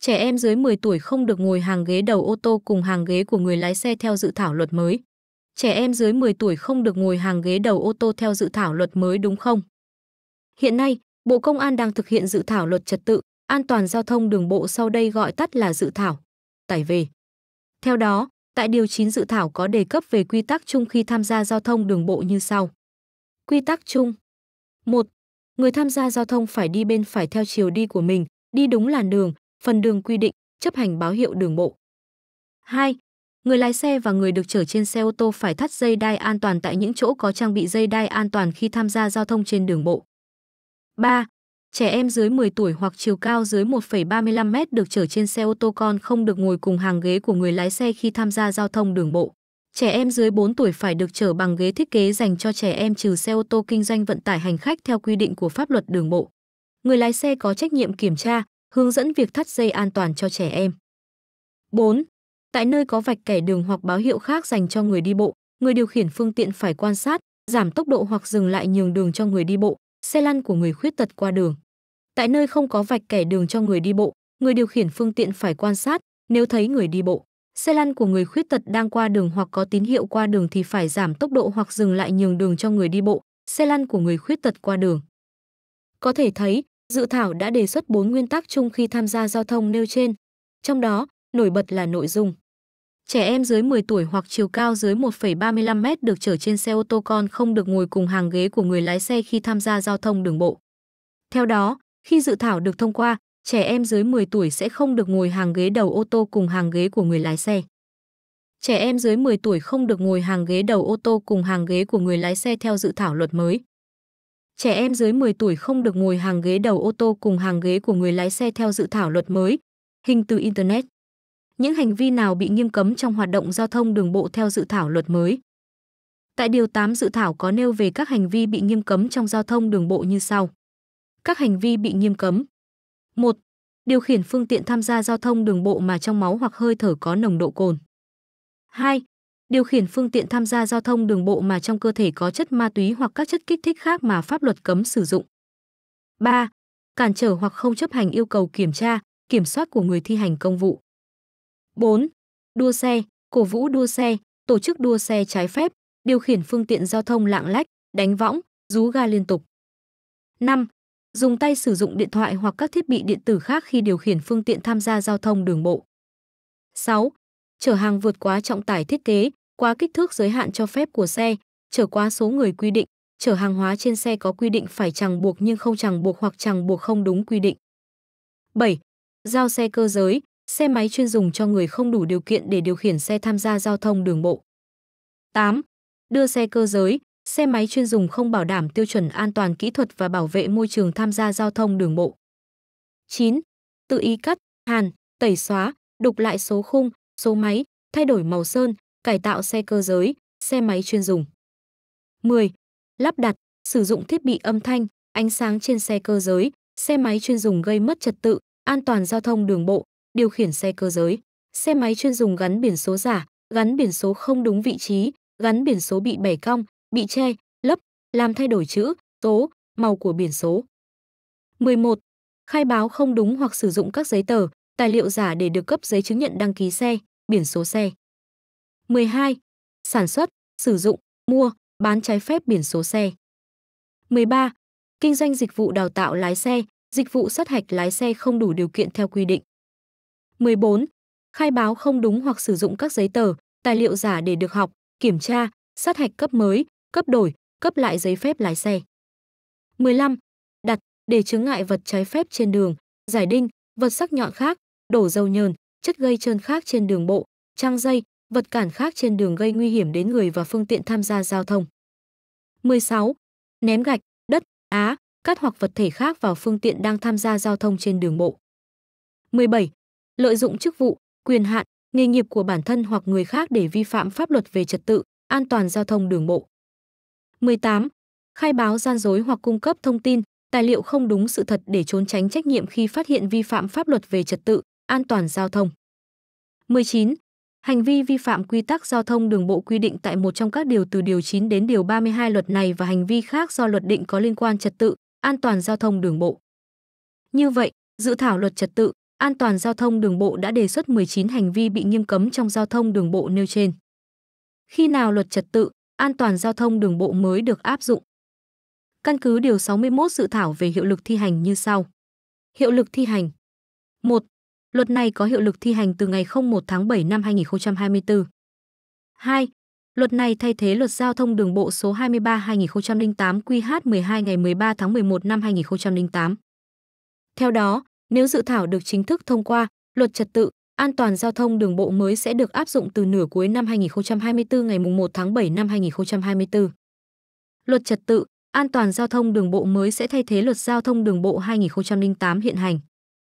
trẻ em dưới 10 tuổi không được ngồi hàng ghế đầu ô tô cùng hàng ghế của người lái xe theo dự thảo luật mới. Trẻ em dưới 10 tuổi không được ngồi hàng ghế đầu ô tô theo dự thảo luật mới đúng không? Hiện nay, Bộ Công an đang thực hiện dự thảo luật trật tự an toàn giao thông đường bộ sau đây gọi tắt là dự thảo tải về. Theo đó, tại điều 9 dự thảo có đề cấp về quy tắc chung khi tham gia giao thông đường bộ như sau. Quy tắc chung. 1. Người tham gia giao thông phải đi bên phải theo chiều đi của mình, đi đúng làn đường, phần đường quy định, chấp hành báo hiệu đường bộ. 2. Người lái xe và người được chở trên xe ô tô phải thắt dây đai an toàn tại những chỗ có trang bị dây đai an toàn khi tham gia giao thông trên đường bộ. 3. Trẻ em dưới 10 tuổi hoặc chiều cao dưới 1,35 m được chở trên xe ô tô con không được ngồi cùng hàng ghế của người lái xe khi tham gia giao thông đường bộ. Trẻ em dưới 4 tuổi phải được chở bằng ghế thiết kế dành cho trẻ em trừ xe ô tô kinh doanh vận tải hành khách theo quy định của pháp luật đường bộ. Người lái xe có trách nhiệm kiểm tra, hướng dẫn việc thắt dây an toàn cho trẻ em. 4. Tại nơi có vạch kẻ đường hoặc báo hiệu khác dành cho người đi bộ, người điều khiển phương tiện phải quan sát, giảm tốc độ hoặc dừng lại nhường đường cho người đi bộ, xe lăn của người khuyết tật qua đường. Tại nơi không có vạch kẻ đường cho người đi bộ, người điều khiển phương tiện phải quan sát, nếu thấy người đi bộ, xe lăn của người khuyết tật đang qua đường hoặc có tín hiệu qua đường thì phải giảm tốc độ hoặc dừng lại nhường đường cho người đi bộ, xe lăn của người khuyết tật qua đường. Có thể thấy, Dự thảo đã đề xuất 4 nguyên tắc chung khi tham gia giao thông nêu trên, trong đó nổi bật là nội dung. Trẻ em dưới 10 tuổi hoặc chiều cao dưới 1,35 m được chở trên xe ô tô con không được ngồi cùng hàng ghế của người lái xe khi tham gia giao thông đường bộ. Theo đó, khi dự thảo được thông qua, trẻ em dưới 10 tuổi sẽ không được ngồi hàng ghế đầu ô tô cùng hàng ghế của người lái xe. Trẻ em dưới 10 tuổi không được ngồi hàng ghế đầu ô tô cùng hàng ghế của người lái xe theo dự thảo luật mới trẻ em dưới 10 tuổi không được ngồi hàng ghế đầu ô tô cùng hàng ghế của người lái xe theo dự thảo luật mới, hình từ Internet. Những hành vi nào bị nghiêm cấm trong hoạt động giao thông đường bộ theo dự thảo luật mới? Tại Điều 8 dự thảo có nêu về các hành vi bị nghiêm cấm trong giao thông đường bộ như sau. Các hành vi bị nghiêm cấm. 1. Điều khiển phương tiện tham gia giao thông đường bộ mà trong máu hoặc hơi thở có nồng độ cồn. 2 điều khiển phương tiện tham gia giao thông đường bộ mà trong cơ thể có chất ma túy hoặc các chất kích thích khác mà pháp luật cấm sử dụng. 3. Cản trở hoặc không chấp hành yêu cầu kiểm tra, kiểm soát của người thi hành công vụ. 4. Đua xe, cổ vũ đua xe, tổ chức đua xe trái phép, điều khiển phương tiện giao thông lạng lách, đánh võng, rú ga liên tục. 5. Dùng tay sử dụng điện thoại hoặc các thiết bị điện tử khác khi điều khiển phương tiện tham gia giao thông đường bộ. 6. Chở hàng vượt quá trọng tải thiết kế, quá kích thước giới hạn cho phép của xe, chở quá số người quy định, chở hàng hóa trên xe có quy định phải chẳng buộc nhưng không chẳng buộc hoặc chẳng buộc không đúng quy định. 7. Giao xe cơ giới, xe máy chuyên dùng cho người không đủ điều kiện để điều khiển xe tham gia giao thông đường bộ. 8. Đưa xe cơ giới, xe máy chuyên dùng không bảo đảm tiêu chuẩn an toàn kỹ thuật và bảo vệ môi trường tham gia giao thông đường bộ. 9. Tự ý cắt, hàn, tẩy xóa, đục lại số khung, số máy, thay đổi màu sơn, cải tạo xe cơ giới, xe máy chuyên dùng. 10. Lắp đặt, sử dụng thiết bị âm thanh, ánh sáng trên xe cơ giới, xe máy chuyên dùng gây mất trật tự, an toàn giao thông đường bộ, điều khiển xe cơ giới, xe máy chuyên dùng gắn biển số giả, gắn biển số không đúng vị trí, gắn biển số bị bẻ cong, bị che, lấp, làm thay đổi chữ, số, màu của biển số. 11. Khai báo không đúng hoặc sử dụng các giấy tờ, tài liệu giả để được cấp giấy chứng nhận đăng ký xe, biển số xe. 12. Sản xuất, sử dụng, mua, bán trái phép biển số xe. 13. Kinh doanh dịch vụ đào tạo lái xe, dịch vụ sát hạch lái xe không đủ điều kiện theo quy định. 14. Khai báo không đúng hoặc sử dụng các giấy tờ, tài liệu giả để được học, kiểm tra, sát hạch cấp mới, cấp đổi, cấp lại giấy phép lái xe. 15. Đặt, để chướng ngại vật trái phép trên đường, giải đinh, vật sắc nhọn khác, đổ dầu nhờn, chất gây trơn khác trên đường bộ, trang dây, vật cản khác trên đường gây nguy hiểm đến người và phương tiện tham gia giao thông. 16. Ném gạch, đất, á, cát hoặc vật thể khác vào phương tiện đang tham gia giao thông trên đường bộ. 17. Lợi dụng chức vụ, quyền hạn, nghề nghiệp của bản thân hoặc người khác để vi phạm pháp luật về trật tự, an toàn giao thông đường bộ. 18. Khai báo gian dối hoặc cung cấp thông tin, tài liệu không đúng sự thật để trốn tránh trách nhiệm khi phát hiện vi phạm pháp luật về trật tự, an toàn giao thông. 19. Hành vi vi phạm quy tắc giao thông đường bộ quy định tại một trong các điều từ điều 9 đến điều 32 luật này và hành vi khác do luật định có liên quan trật tự, an toàn giao thông đường bộ. Như vậy, dự thảo luật trật tự, an toàn giao thông đường bộ đã đề xuất 19 hành vi bị nghiêm cấm trong giao thông đường bộ nêu trên. Khi nào luật trật tự, an toàn giao thông đường bộ mới được áp dụng? Căn cứ điều 61 dự thảo về hiệu lực thi hành như sau. Hiệu lực thi hành. 1. Luật này có hiệu lực thi hành từ ngày 01 tháng 7 năm 2024. 2. Luật này thay thế Luật Giao thông đường bộ số 23/2008 QH12 ngày 13 tháng 11 năm 2008. Theo đó, nếu dự thảo được chính thức thông qua, Luật trật tự an toàn giao thông đường bộ mới sẽ được áp dụng từ nửa cuối năm 2024 ngày 1 tháng 7 năm 2024. Luật trật tự an toàn giao thông đường bộ mới sẽ thay thế Luật Giao thông đường bộ 2008 hiện hành.